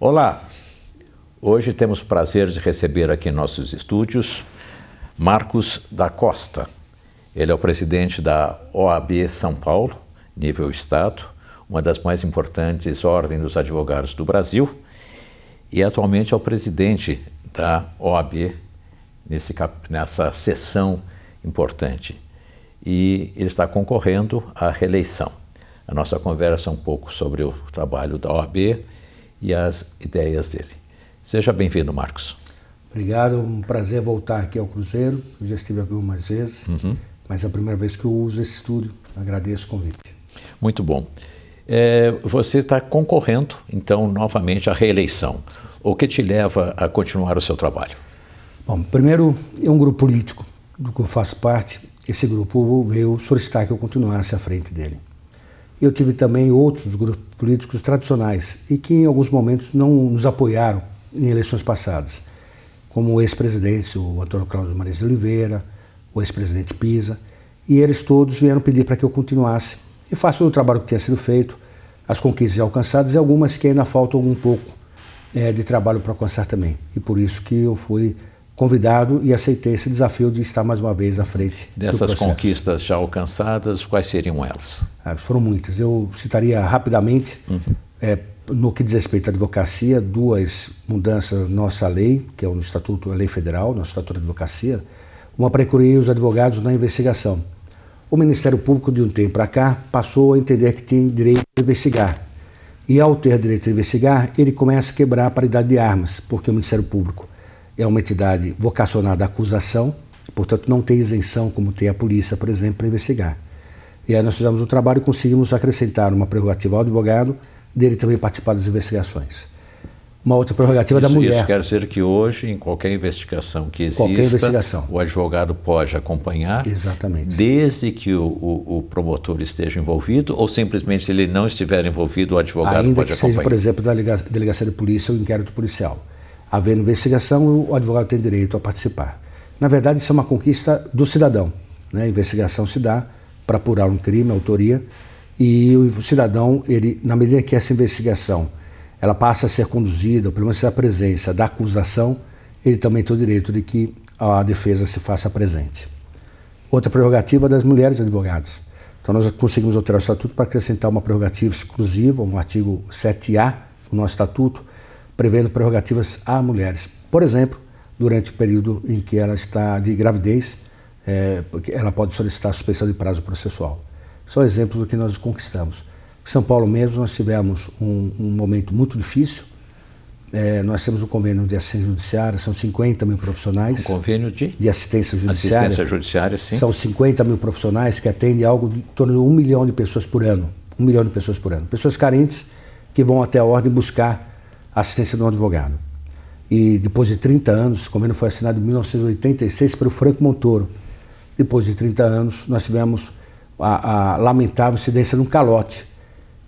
Olá, hoje temos o prazer de receber aqui em nossos estúdios Marcos da Costa. Ele é o presidente da OAB São Paulo, nível Estado, uma das mais importantes ordens dos advogados do Brasil, e atualmente é o presidente da OAB nesse, nessa sessão importante. E ele está concorrendo à reeleição. A nossa conversa é um pouco sobre o trabalho da OAB e as ideias dele. Seja bem-vindo, Marcos. Obrigado, um prazer voltar aqui ao Cruzeiro. Eu já estive aqui algumas vezes, uhum. mas é a primeira vez que eu uso esse estúdio. Agradeço o convite. Muito bom. É, você está concorrendo, então, novamente à reeleição. O que te leva a continuar o seu trabalho? Bom, primeiro, é um grupo político do que eu faço parte. Esse grupo veio solicitar que eu continuasse à frente dele. Eu tive também outros grupos políticos tradicionais e que em alguns momentos não nos apoiaram em eleições passadas, como o ex-presidente, o Antônio Cláudio Maris Oliveira, o ex-presidente Pisa, e eles todos vieram pedir para que eu continuasse e faça o trabalho que tinha sido feito, as conquistas alcançadas e algumas que ainda faltam um pouco é, de trabalho para alcançar também. E por isso que eu fui convidado e aceitei esse desafio de estar mais uma vez à frente. Dessas conquistas já alcançadas, quais seriam elas? Ah, foram muitas. Eu citaria rapidamente, uhum. é, no que diz respeito à advocacia, duas mudanças na nossa lei, que é o Estatuto, a Lei Federal, nosso Estatuto da Advocacia. Uma para incluir os advogados na investigação. O Ministério Público, de um tempo para cá, passou a entender que tem direito a investigar. E ao ter direito a investigar, ele começa a quebrar a paridade de armas, porque o Ministério Público é uma entidade vocacionada à acusação, portanto não tem isenção como tem a polícia, por exemplo, para investigar. E aí nós fizemos o um trabalho e conseguimos acrescentar uma prerrogativa ao advogado, dele também participar das investigações. Uma outra prerrogativa é isso, da mulher. Isso quer dizer que hoje, em qualquer investigação que exista, investigação. o advogado pode acompanhar, Exatamente. desde que o, o, o, promotor esteja envolvido, ou simplesmente se ele não estiver envolvido, o advogado Ainda pode que acompanhar. Seja, por exemplo, da delegacia de polícia ou inquérito policial havendo investigação, o advogado tem direito a participar. Na verdade, isso é uma conquista do cidadão. Né? A investigação se dá para apurar um crime, a autoria, e o cidadão, ele, na medida que essa investigação ela passa a ser conduzida, pelo menos a presença da acusação, ele também tem o direito de que a defesa se faça presente. Outra prerrogativa das mulheres advogadas. Então nós conseguimos alterar o estatuto para acrescentar uma prerrogativa exclusiva, um artigo 7A do nosso estatuto, prevendo prerrogativas a mulheres. Por exemplo, durante o período em que ela está de gravidez, é, ela pode solicitar suspensão de prazo processual. São exemplos do que nós conquistamos. Em São Paulo mesmo, nós tivemos um, um momento muito difícil. É, nós temos um convênio de assistência judiciária, são 50 mil profissionais. Um convênio de? De assistência judiciária. Assistência judiciária, sim. São 50 mil profissionais que atendem algo de, em torno de um milhão de pessoas por ano. Um milhão de pessoas por ano. Pessoas carentes que vão até a ordem buscar assistência de um advogado. E depois de 30 anos, o convênio foi assinado em 1986 pelo Franco Montoro. Depois de 30 anos, nós tivemos a, a lamentável incidência de um calote.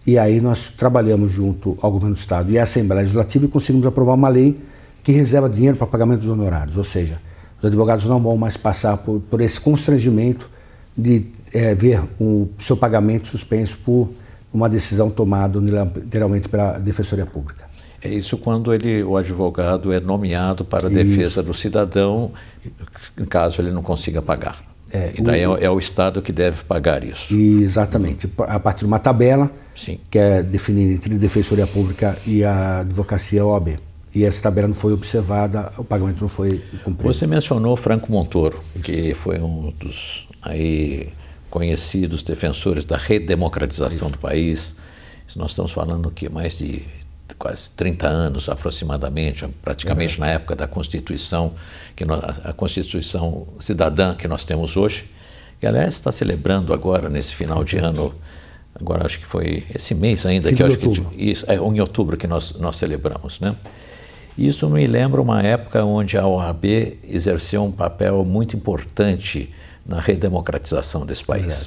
E aí nós trabalhamos junto ao governo do Estado e à Assembleia Legislativa e conseguimos aprovar uma lei que reserva dinheiro para pagamento dos honorários. Ou seja, os advogados não vão mais passar por, por esse constrangimento de é, ver o seu pagamento suspenso por uma decisão tomada unilateralmente pela Defensoria Pública. É isso quando ele, o advogado é nomeado para a defesa do cidadão, caso ele não consiga pagar. É, e daí o, é o é Estado que deve pagar isso. Exatamente. A partir de uma tabela Sim. que é definida entre a Defensoria Pública e a Advocacia OAB. E essa tabela não foi observada, o pagamento não foi cumprido. Você mencionou Franco Montoro, que foi um dos aí, conhecidos defensores da redemocratização isso. do país. Nós estamos falando que mais de quase 30 anos aproximadamente, praticamente uhum. na época da Constituição, que nós, a Constituição Cidadã que nós temos hoje, que aliás está celebrando agora, nesse final de ano, agora acho que foi esse mês ainda, Sim, que acho outubro. que isso, é, em outubro que nós, nós celebramos, né? Isso me lembra uma época onde a OAB exerceu um papel muito importante na redemocratização desse país.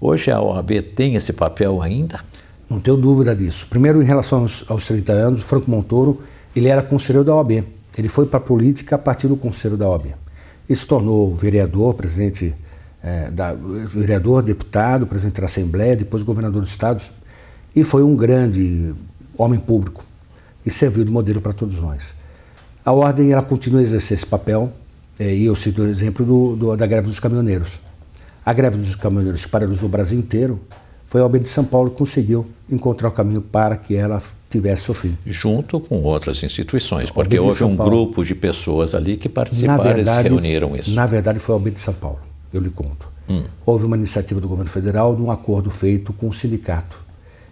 Hoje a OAB tem esse papel ainda, não tenho dúvida disso. Primeiro, em relação aos, aos 30 anos, Franco Montoro, ele era conselheiro da OAB. Ele foi para a política a partir do conselho da OAB. Ele se tornou vereador, presidente, é, da, vereador, deputado, presidente da Assembleia, depois governador dos estados, e foi um grande homem público e serviu de modelo para todos nós. A ordem ela continua a exercer esse papel, é, e eu cito o exemplo do, do, da greve dos caminhoneiros. A greve dos caminhoneiros que paralisou o Brasil inteiro, foi a OAB de São Paulo que conseguiu encontrar o caminho para que ela tivesse sofrido, Junto com outras instituições, porque houve um grupo de pessoas ali que participaram e se reuniram isso. Na verdade, foi a OAB de São Paulo, eu lhe conto. Hum. Houve uma iniciativa do governo federal de um acordo feito com o sindicato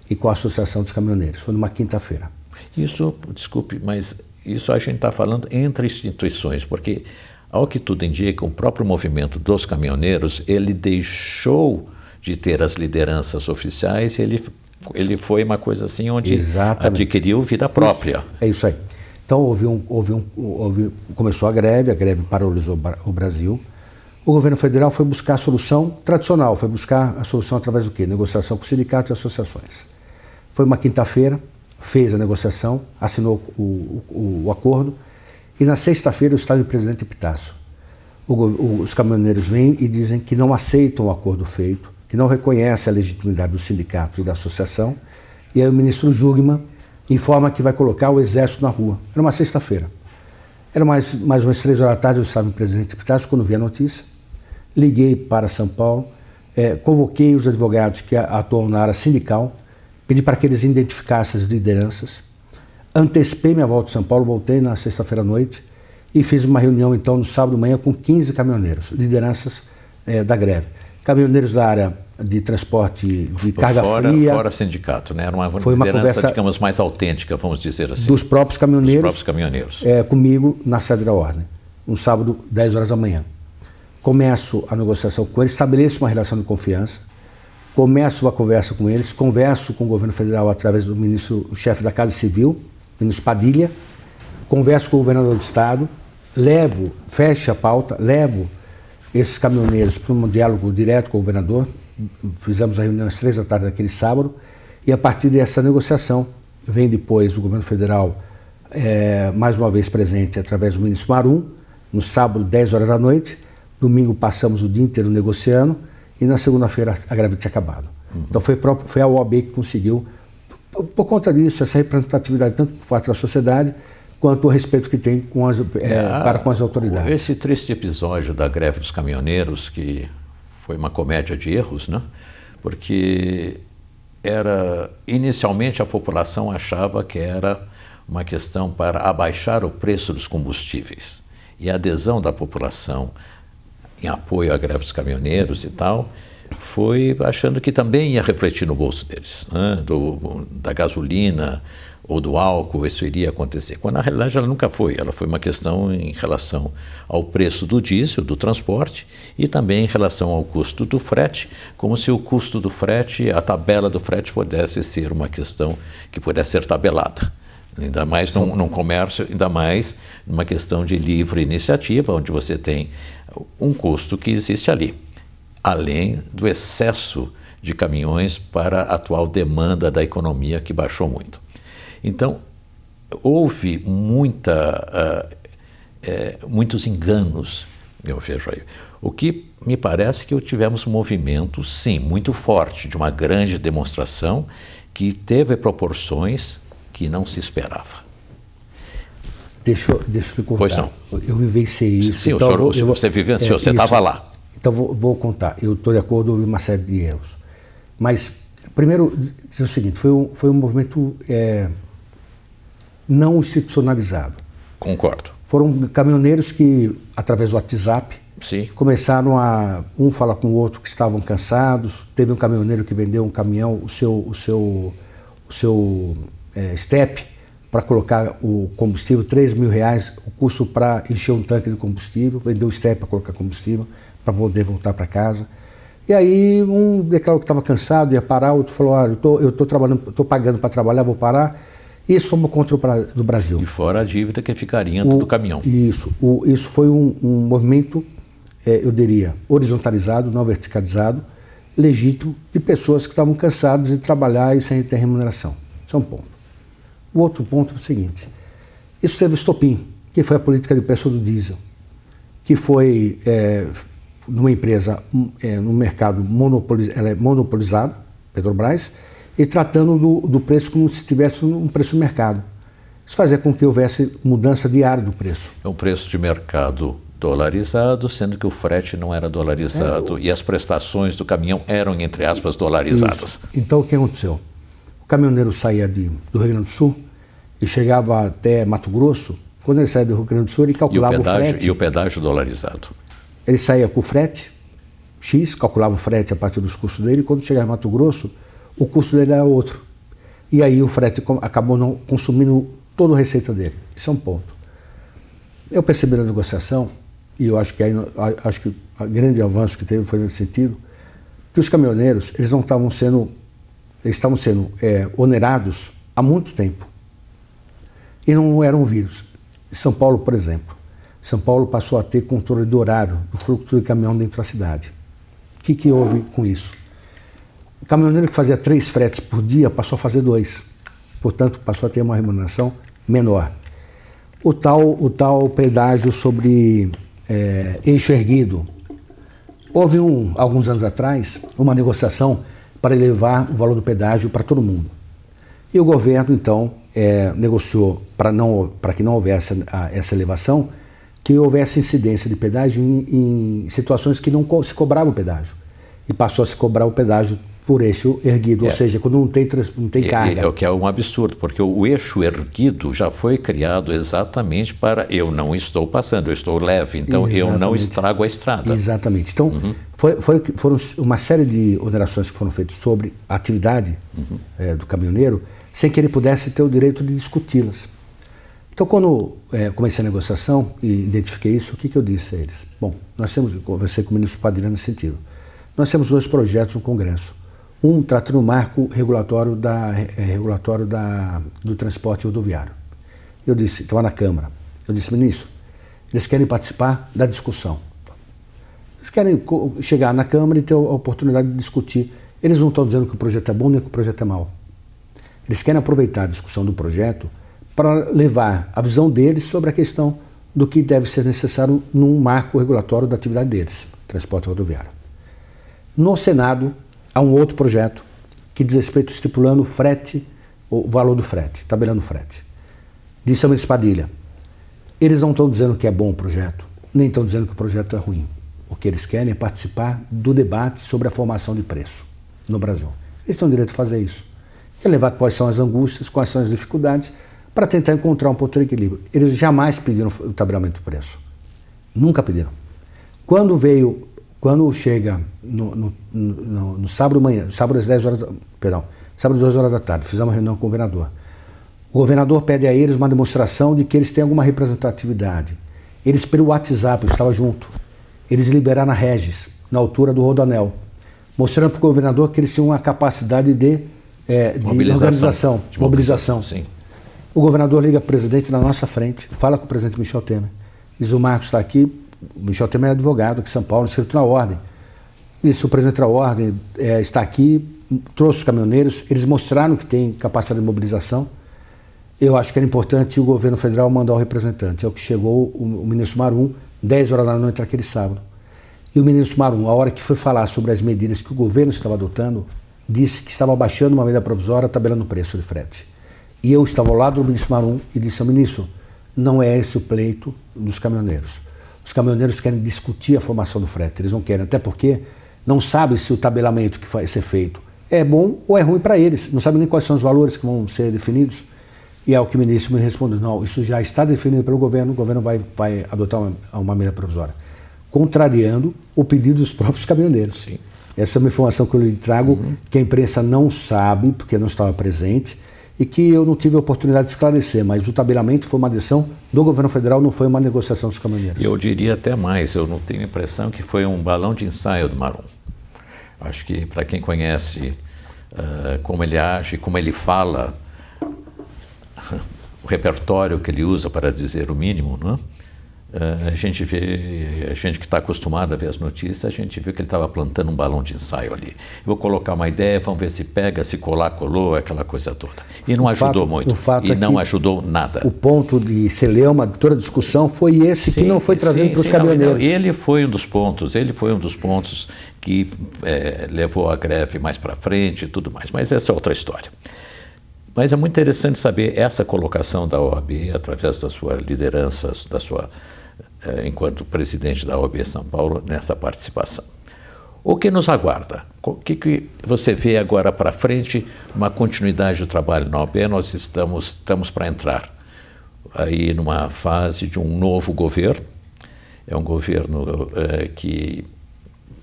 e com a Associação dos Caminhoneiros. Foi numa quinta-feira. Isso, desculpe, mas isso a gente está falando entre instituições, porque, ao que tudo indica, o próprio movimento dos caminhoneiros, ele deixou de ter as lideranças oficiais, ele, ele foi uma coisa assim onde Exatamente. adquiriu vida própria. Isso. É isso aí. Então houve um, houve um, houve, começou a greve, a greve paralisou o Brasil. O governo federal foi buscar a solução tradicional, foi buscar a solução através do quê? Negociação com sindicatos e associações. Foi uma quinta-feira, fez a negociação, assinou o, o, o acordo e na sexta-feira eu estava em presidente é Pitácio. O, os caminhoneiros vêm e dizem que não aceitam o acordo feito, que não reconhece a legitimidade do sindicato e da associação. E aí o ministro Zugman informa que vai colocar o exército na rua. Era uma sexta-feira. Era mais, mais umas três horas da tarde, eu estava em Presidente Pitácio, quando vi a notícia. Liguei para São Paulo, é, convoquei os advogados que atuam na área sindical, pedi para que eles identificassem as lideranças. Antecipei minha volta de São Paulo, voltei na sexta-feira à noite e fiz uma reunião, então, no sábado de manhã com 15 caminhoneiros, lideranças é, da greve caminhoneiros da área de transporte de carga fora, fria. Fora sindicato, né? Era uma foi uma conversa, digamos, mais autêntica, vamos dizer assim. Dos próprios caminhoneiros. Dos próprios caminhoneiros. É, comigo na sede da Ordem, um sábado, 10 horas da manhã. Começo a negociação com eles, estabeleço uma relação de confiança, começo a conversa com eles, converso com o governo federal através do ministro, chefe da Casa Civil, ministro Padilha, converso com o governador do estado, levo, fecho a pauta, levo esses caminhoneiros para um diálogo direto com o governador. Fizemos a reunião às três da tarde daquele sábado e a partir dessa negociação vem depois o governo federal é, mais uma vez presente através do ministro Marum, no sábado 10 horas da noite, domingo passamos o dia inteiro negociando e na segunda-feira a greve tinha acabado. Uhum. Então foi, foi a OAB que conseguiu, por, por conta disso, essa representatividade tanto por parte da sociedade quanto ao respeito que tem com as, é, é para com as autoridades. Esse triste episódio da greve dos caminhoneiros, que foi uma comédia de erros, né? porque era inicialmente a população achava que era uma questão para abaixar o preço dos combustíveis. E a adesão da população em apoio à greve dos caminhoneiros e tal, foi achando que também ia refletir no bolso deles, né? Do, da gasolina, ou do álcool, isso iria acontecer, quando na realidade ela nunca foi. Ela foi uma questão em relação ao preço do diesel, do transporte, e também em relação ao custo do frete, como se o custo do frete, a tabela do frete, pudesse ser uma questão que pudesse ser tabelada. Ainda mais num, num comércio, ainda mais numa questão de livre iniciativa, onde você tem um custo que existe ali, além do excesso de caminhões para a atual demanda da economia que baixou muito. Então, houve muita, uh, é, muitos enganos, eu vejo aí. O que me parece que tivemos um movimento, sim, muito forte, de uma grande demonstração que teve proporções que não se esperava. Deixa, eu, deixa eu te contar. Pois não. Eu vivenciei isso. Sim, então, senhor, eu, você vivenciou, é, você estava lá. Então vou, vou contar. Eu estou de acordo, houve uma série de erros. Mas, primeiro, dizer o seguinte: foi um, foi um movimento é, não institucionalizado. Concordo. Foram caminhoneiros que, através do WhatsApp, Sim. começaram a um falar com o outro que estavam cansados. Teve um caminhoneiro que vendeu um caminhão, o seu, o seu, o seu é, step para colocar o combustível, 3 mil reais o custo para encher um tanque de combustível, vendeu o step para colocar combustível, para poder voltar para casa. E aí um declarou que estava cansado, ia parar, outro falou, ah, eu tô, estou tô trabalhando, estou pagando para trabalhar, vou parar e uma contra do Brasil. E fora a dívida que ficaria dentro do caminhão. Isso, o, isso foi um, um movimento, é, eu diria, horizontalizado, não verticalizado, legítimo, de pessoas que estavam cansadas de trabalhar e sem ter remuneração. Isso é um ponto. O outro ponto é o seguinte, isso teve o estopim, que foi a política de preço do diesel, que foi é, numa empresa, é, no mercado monopoliz, ela é monopolizada, Petrobras, e tratando do, do preço como se tivesse um preço mercado. Isso fazia com que houvesse mudança diária do preço. É um preço de mercado dolarizado, sendo que o frete não era dolarizado é, e as prestações do caminhão eram, entre aspas, dolarizadas. Isso. Então o que aconteceu? O caminhoneiro saía de, do Rio Grande do Sul e chegava até Mato Grosso. Quando ele saía do Rio Grande do Sul, ele calculava o, pedágio, o, frete. E o pedágio dolarizado. Ele saía com o frete, X, calculava o frete a partir dos custos dele. Quando chegava em Mato Grosso, o custo dele era outro. E aí o frete acabou não consumindo toda a receita dele. Isso é um ponto. Eu percebi na negociação, e eu acho que aí, acho que o grande avanço que teve foi nesse sentido, que os caminhoneiros eles não estavam sendo eles estavam sendo é, onerados há muito tempo e não eram vírus. São Paulo, por exemplo, São Paulo passou a ter controle do horário do fluxo de caminhão dentro da cidade. O que, que houve com isso? O caminhoneiro que fazia três fretes por dia passou a fazer dois. Portanto, passou a ter uma remuneração menor. O tal, o tal pedágio sobre é, eixo erguido. Houve, um, alguns anos atrás, uma negociação para elevar o valor do pedágio para todo mundo. E o governo, então, é, negociou para que não houvesse a, essa elevação, que houvesse incidência de pedágio em, em situações que não co se cobrava o pedágio. E passou a se cobrar o pedágio por eixo erguido, é. ou seja, quando não tem, não tem carga. É, o que é um absurdo, porque o, o, eixo erguido já foi criado exatamente para eu não estou passando, eu estou leve, então exatamente. eu não estrago a estrada. Exatamente. Então, uhum. foi, foi, foram uma série de onerações que foram feitas sobre a atividade uhum. é, do caminhoneiro, sem que ele pudesse ter o direito de discuti-las. Então, quando é, comecei a negociação e identifiquei isso, o que, que eu disse a eles? Bom, nós temos, conversei com o ministro Padilha nesse sentido. Nós temos dois projetos no Congresso um trata no marco regulatório, da, eh, regulatório da, do transporte rodoviário. Eu disse, estava na Câmara, eu disse, ministro, eles querem participar da discussão. Eles querem chegar na Câmara e ter a oportunidade de discutir. Eles não estão dizendo que o projeto é bom nem que o projeto é mau. Eles querem aproveitar a discussão do projeto para levar a visão deles sobre a questão do que deve ser necessário num marco regulatório da atividade deles, transporte rodoviário. No Senado, Há um outro projeto que diz respeito estipulando o frete, o valor do frete, tabelando o frete. Disse a Espadilha, eles não estão dizendo que é bom o projeto, nem estão dizendo que o projeto é ruim. O que eles querem é participar do debate sobre a formação de preço no Brasil. Eles têm o direito de fazer isso. E levar quais são as angústias, quais são as dificuldades, para tentar encontrar um ponto de equilíbrio. Eles jamais pediram o tabelamento do preço. Nunca pediram. Quando veio quando chega no, no, no, no sábado manhã, sábado às 10 horas, perdão, sábado às 2 horas da tarde, fizemos uma reunião com o governador. O governador pede a eles uma demonstração de que eles têm alguma representatividade. Eles, pelo WhatsApp, eu estava junto, eles liberaram a Regis, na altura do Rodanel, mostrando para o governador que eles tinham uma capacidade de, é, de mobilização, organização, de mobilização. Sim. O governador liga para o presidente na nossa frente, fala com o presidente Michel Temer. Diz: o Marcos está aqui, o Michel Temer é advogado aqui em São Paulo, inscrito na Ordem. Disse o presidente da Ordem é, está aqui, trouxe os caminhoneiros, eles mostraram que tem capacidade de mobilização. Eu acho que era importante o governo federal mandar o representante. É o que chegou o, o ministro Marum, 10 horas da noite naquele sábado. E o ministro Marum, a hora que foi falar sobre as medidas que o governo estava adotando, disse que estava baixando uma medida provisória, tabelando o preço de frete. E eu estava ao lado do ministro Marum e disse ao ministro, não é esse o pleito dos caminhoneiros. Os caminhoneiros querem discutir a formação do frete, eles não querem, até porque não sabem se o tabelamento que vai ser feito é bom ou é ruim para eles, não sabem nem quais são os valores que vão ser definidos. E é o que o ministro me respondeu: não, isso já está definido pelo governo, o governo vai, vai adotar uma, uma medida provisória. Contrariando o pedido dos próprios caminhoneiros. Sim. Essa é uma informação que eu lhe trago, uhum. que a imprensa não sabe, porque não estava presente, e que eu não tive a oportunidade de esclarecer, mas o tabelamento foi uma decisão do governo federal, não foi uma negociação dos caminhoneiros. Eu diria até mais, eu não tenho a impressão que foi um balão de ensaio do Marum. Acho que para quem conhece uh, como ele age, como ele fala, o repertório que ele usa para dizer o mínimo, não é? Eh, a gente vê, a gente que está acostumado a ver as notícias, a gente viu que ele estava plantando um balão de ensaio ali. Vou colocar uma ideia, vamos ver se pega, se colar, colou, aquela coisa toda. E não o ajudou fato, muito. O fato e é não ajudou nada. O ponto de celeuma de toda a discussão foi esse sim, que não foi trazido para os caminhoneiros. não. Ele foi um dos pontos, ele foi um dos pontos que é, levou a greve mais para frente e tudo mais. Mas essa é outra história. Mas é muito interessante saber essa colocação da OAB através da sua liderança, da sua eh, enquanto presidente da OAB São Paulo, nessa participação. O que nos aguarda? O que, que você vê agora para frente? Uma continuidade do trabalho na OAB, nós estamos, estamos para entrar aí numa fase de um novo governo. É um governo é, que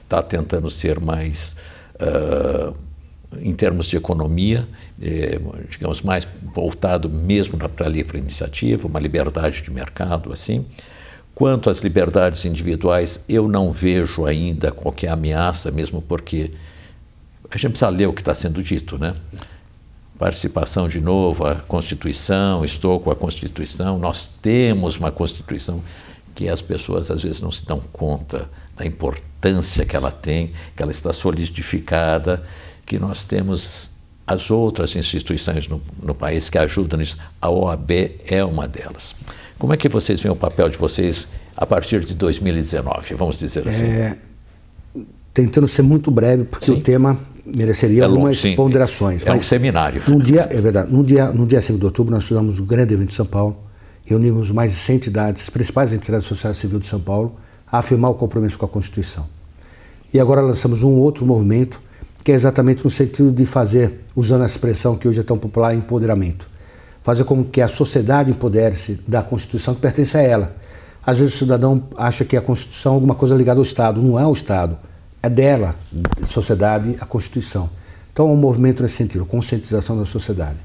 está tentando ser mais, eh, em termos de economia, digamos, mais voltado mesmo para a livre iniciativa, uma liberdade de mercado assim. Quanto às liberdades individuais, eu não vejo ainda qualquer é ameaça, mesmo porque a gente precisa ler o que está sendo dito, né? Participação de novo, a Constituição, estou com a Constituição, nós temos uma Constituição que as pessoas às vezes não se dão conta da importância que ela tem, que ela está solidificada, que nós temos as outras instituições no, no, país que ajudam nisso, a OAB é uma delas. Como é que vocês veem o papel de vocês a partir de 2019, vamos dizer assim? É, tentando ser muito breve, porque sim. o tema mereceria é algumas longo. ponderações. É um seminário. Num dia, é verdade, num dia, num dia 5 de outubro nós fizemos um grande evento em São Paulo, reunimos mais de 100 entidades, as principais entidades sociais sociedade civil de São Paulo, a afirmar o compromisso com a Constituição. E agora lançamos um outro movimento, que é exatamente no sentido de fazer, usando a expressão que hoje é tão popular, empoderamento. Fazer com que a sociedade empodere-se da Constituição que pertence a ela. Às vezes o cidadão acha que a Constituição é alguma coisa ligada ao Estado. Não é o Estado, é dela, sociedade, a Constituição. Então é um movimento nesse sentido, conscientização da sociedade.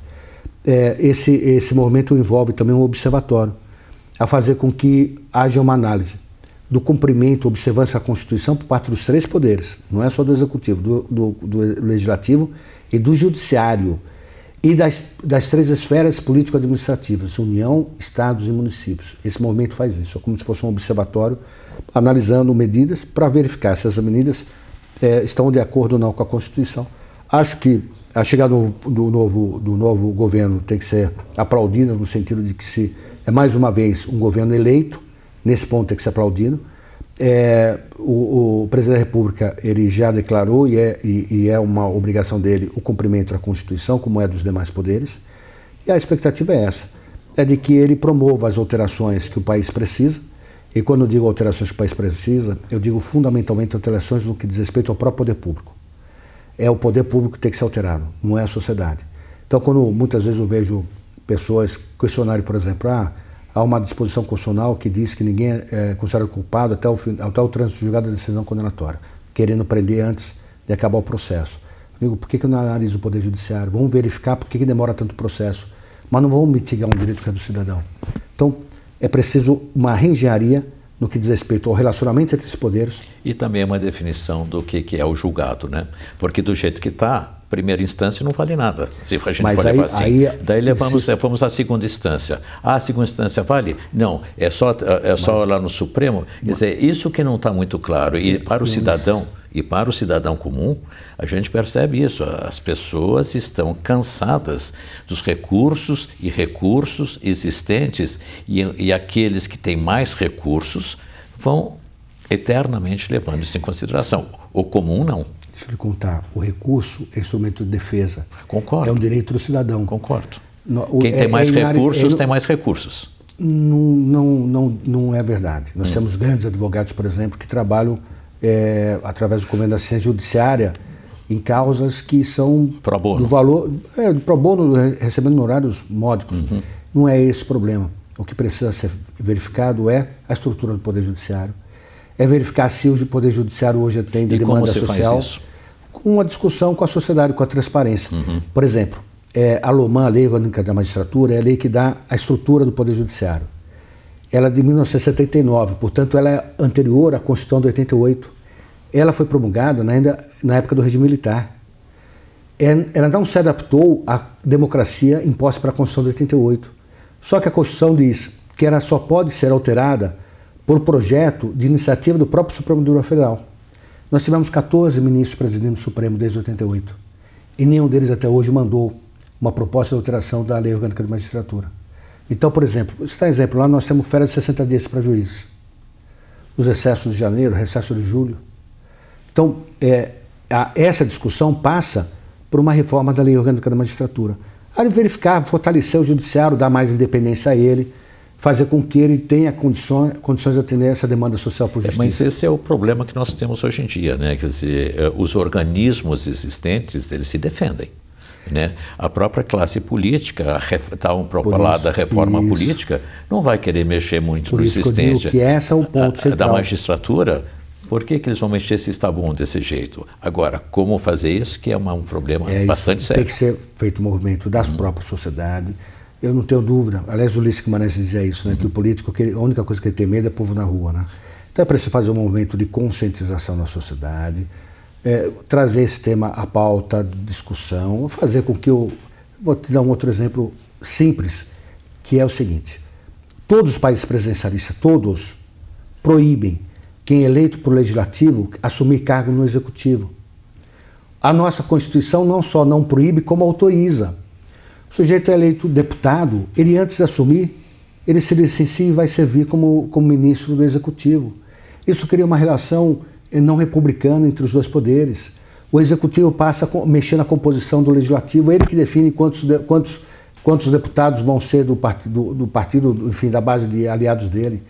É, esse, esse movimento envolve também um observatório, a fazer com que haja uma análise do cumprimento, observância à Constituição por parte dos três poderes, não é só do Executivo, do, do, do Legislativo e do Judiciário, e das, das três esferas político-administrativas, União, Estados e Municípios. Esse movimento faz isso, é como se fosse um observatório, analisando medidas para verificar se essas medidas é, estão de acordo ou não com a Constituição. Acho que a chegada do, do, novo, do novo governo tem que ser aplaudida, no sentido de que se é mais uma vez um governo eleito, Nesse ponto tem é que ser aplaudido. É, o, o, presidente da República ele já declarou e é, e, e é uma obrigação dele o cumprimento da Constituição, como é dos demais poderes. E a expectativa é essa: é de que ele promova as alterações que o país precisa. E quando eu digo alterações que o país precisa, eu digo fundamentalmente alterações no que diz respeito ao próprio poder público. É o poder público que tem que ser alterado, não é a sociedade. Então, quando muitas vezes eu vejo pessoas questionarem, por exemplo, ah, Há uma disposição constitucional que diz que ninguém é eh, considerado culpado até o, até o trânsito julgado da decisão condenatória, querendo prender antes de acabar o processo. Digo, por que, que eu não analiso o Poder Judiciário? Vamos verificar por que, que demora tanto o processo. Mas não vamos mitigar um direito que é do cidadão. Então, é preciso uma reengenharia no que diz respeito ao relacionamento entre esses poderes. E também uma definição do que, que é o julgado, né? Porque do jeito que está, primeira instância não vale nada, se a gente for levar assim. Aí, é Daí levamos, se... É, fomos à segunda instância. Ah, a segunda instância vale? Não, é só, é, é só Mas... lá no Supremo. Quer dizer, isso que não está muito claro. E para o cidadão, e para o cidadão comum, a gente percebe isso. As pessoas estão cansadas dos recursos e recursos existentes, e, e aqueles que têm mais recursos vão eternamente levando isso em consideração. O comum não. Deixa eu lhe contar, o recurso é instrumento de defesa. Concordo. É um direito do cidadão. Concordo. O, Quem é, tem mais é, recursos é, tem mais recursos. Não, não, não, não é verdade. Nós hum. temos grandes advogados, por exemplo, que trabalham é, através do convênio da ciência judiciária em causas que são pro bono. do valor é, pro bono recebendo honorários módicos. Uhum. Não é esse o problema. O que precisa ser verificado é a estrutura do poder judiciário. É verificar se o poder judiciário hoje atende e a demanda social. Faz isso? uma discussão com a sociedade, com a transparência. Uhum. Por exemplo, é, a Lomã, a Lei Orgânica da Magistratura, é a lei que dá a estrutura do Poder Judiciário. Ela é de 1979, portanto, ela é anterior à Constituição de 88. Ela foi promulgada na, ainda na época do regime militar. É, ela não se adaptou à democracia imposta pela Constituição de 88. Só que a Constituição diz que ela só pode ser alterada por projeto de iniciativa do próprio Supremo Tribunal Federal. Nós tivemos 14 ministros presidentes do Supremo desde 88 e nenhum deles até hoje mandou uma proposta de alteração da lei orgânica de magistratura. Então, por exemplo, está um exemplo, lá nós temos férias de 60 dias para juízes, os excessos de janeiro, recesso de julho. Então, é, a, essa discussão passa por uma reforma da lei orgânica da magistratura. A verificar, fortalecer o judiciário, dar mais independência a ele, fazer com que ele tenha condições, condições de atender essa demanda social por justiça. É, mas esse é o problema que nós temos hoje em dia, né? Quer dizer, é, os organismos existentes, eles se defendem. Né? A própria classe política, a tão tá propalada reforma isso. política, não vai querer mexer muito por no existente. Que, que é o ponto central. Da magistratura, por que, que eles vão mexer se está bom desse jeito? Agora, como fazer isso, que é uma, um problema é, bastante sério. Tem que ser feito um movimento das hum. próprias sociedades, eu não tenho dúvida. Aliás, o Ulisses Guimarães dizia isso, né? Que o político, que ele, a única coisa que ele tem medo é povo na rua, né? Então é preciso fazer um movimento de conscientização na sociedade, é, trazer esse tema à pauta de discussão, fazer com que o... Vou te dar um outro exemplo simples, que é o seguinte. Todos os países presidencialistas, todos, proíbem quem é eleito para o legislativo assumir cargo no executivo. A nossa Constituição não só não proíbe, como autoriza. O sujeito é eleito deputado, ele antes de assumir, ele se licencia e vai servir como, como ministro do Executivo. Isso cria uma relação eh, não republicana entre os dois poderes. O Executivo passa a mexer na composição do Legislativo, ele que define quantos, quantos, quantos deputados vão ser do, part, do, do partido, enfim, da base de aliados dele.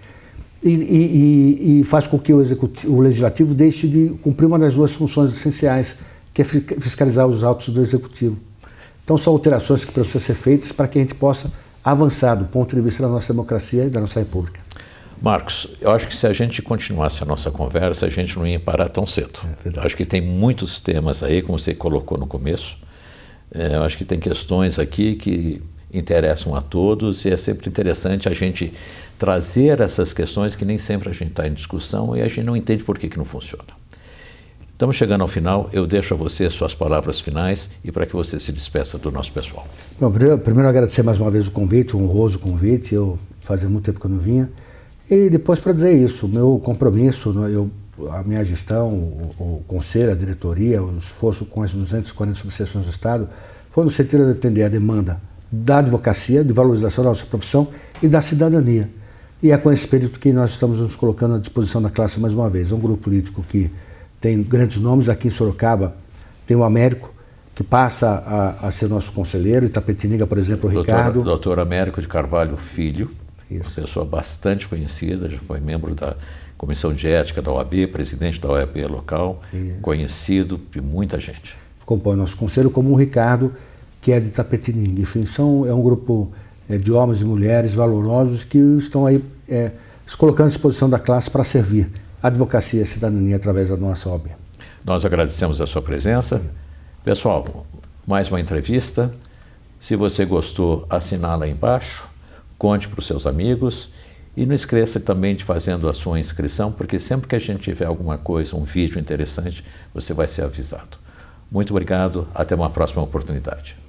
E, e, e, faz com que o, o, Legislativo deixe de cumprir uma das duas funções essenciais, que é fiscalizar os autos do Executivo. Então são alterações que precisam ser feitas para que a gente possa avançar do ponto de vista da nossa democracia e da nossa república. Marcos, eu acho que se a gente continuasse a nossa conversa, a gente não ia parar tão cedo. É acho que tem muitos temas aí, como você colocou no começo. É, eu acho que tem questões aqui que interessam a todos e é sempre interessante a gente trazer essas questões que nem sempre a gente está em discussão e a gente não entende por que, que não funciona. Estamos chegando ao final, eu deixo a você suas palavras finais e para que você se despeça do nosso pessoal. Bom, primeiro, primeiro agradecer mais uma vez o convite, um honroso convite, eu fazia muito tempo que eu não vinha. E depois para dizer isso, meu compromisso, né, eu, a minha gestão, o, o, conselho, a diretoria, o esforço com as 240 subseções do Estado, foi no sentido de atender a demanda da advocacia, de valorização da nossa profissão e da cidadania. E é com esse espírito que nós estamos nos colocando à disposição da classe mais uma vez. É um grupo político que tem grandes nomes aqui em Sorocaba. Tem o Américo, que passa a, a ser nosso conselheiro. Itapetininga, por exemplo, o doutor, Ricardo. Doutor Américo de Carvalho Filho, Isso. uma pessoa bastante conhecida, já foi membro da Comissão de Ética da OAB, presidente da OAB local, Isso. conhecido de muita gente. Compõe nosso conselho, como o Ricardo, que é de Itapetininga. Enfim, são, é um grupo é, de homens e mulheres valorosos que estão aí é, se colocando à disposição da classe para servir. Advocacia e Cidadania através da nossa OAB. Nós agradecemos a sua presença. Pessoal, mais uma entrevista. Se você gostou, assinala aí embaixo, conte para os seus amigos e não esqueça também de fazendo a sua inscrição, porque sempre que a gente tiver alguma coisa, um vídeo interessante, você vai ser avisado. Muito obrigado, até uma próxima oportunidade.